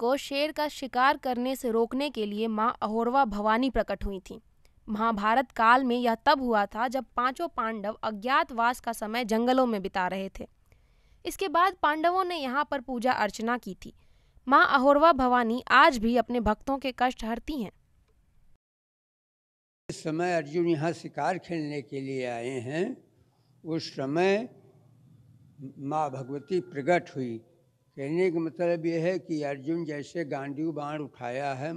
को शेर का शिकार करने से रोकने के लिए माँ अहोरवा भवानी प्रकट हुई थी महाभारत काल में यह तब हुआ था जब पांचों पांडव अज्ञातवास का समय जंगलों में बिता रहे थे इसके बाद पांडवों ने यहाँ पर पूजा अर्चना की थी माँ अहोरवा भवानी आज भी अपने भक्तों के कष्ट हरती हैं इस समय अर्जुन यहाँ शिकार खेलने के लिए आए हैं उस समय माँ भगवती प्रकट हुई कहने का मतलब यह है कि अर्जुन जैसे गांडीव बाण उठाया है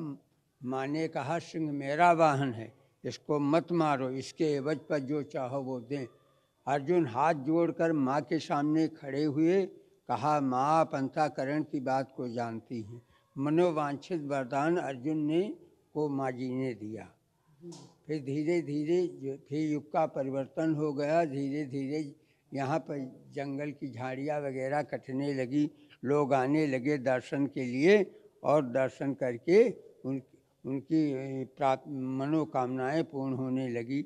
माँ ने कहा सिंह मेरा वाहन है इसको मत मारो इसके एवज पर जो चाहो वो दें अर्जुन हाथ जोड़कर माँ के सामने खड़े हुए कहा माँ पंथाकरण की बात को जानती हैं मनोवांछित वरदान अर्जुन ने को माँ जी ने दिया फिर धीरे धीरे फिर युग का परिवर्तन हो गया धीरे धीरे यहाँ पर जंगल की झाड़ियाँ वगैरह कटने लगी लोग आने लगे दर्शन के लिए और दर्शन करके उन उनकी प्राप्त मनोकामनाएं पूर्ण होने लगी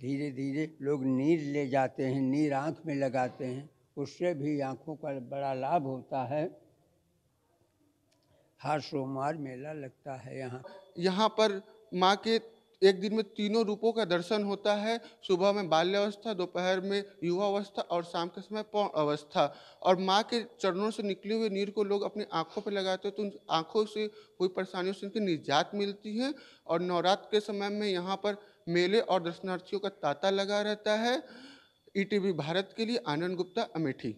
धीरे धीरे लोग नीर ले जाते हैं नीर आँख में लगाते हैं उससे भी आँखों का बड़ा लाभ होता है हर सोमवार मेला लगता है यहाँ यहाँ पर माँ के एक दिन में तीनों रूपों का दर्शन होता है सुबह में बाल्यावस्था दोपहर में युवावस्था और शाम के समय पौन अवस्था और माँ के चरणों से निकले हुए नीर को लोग अपनी आँखों पर लगाते हैं तो उन आँखों से हुई परेशानियों से उनकी निजात मिलती है और नवरात्र के समय में यहाँ पर मेले और दर्शनार्थियों का तांता लगा रहता है ई भारत के लिए आनंद गुप्ता अमेठी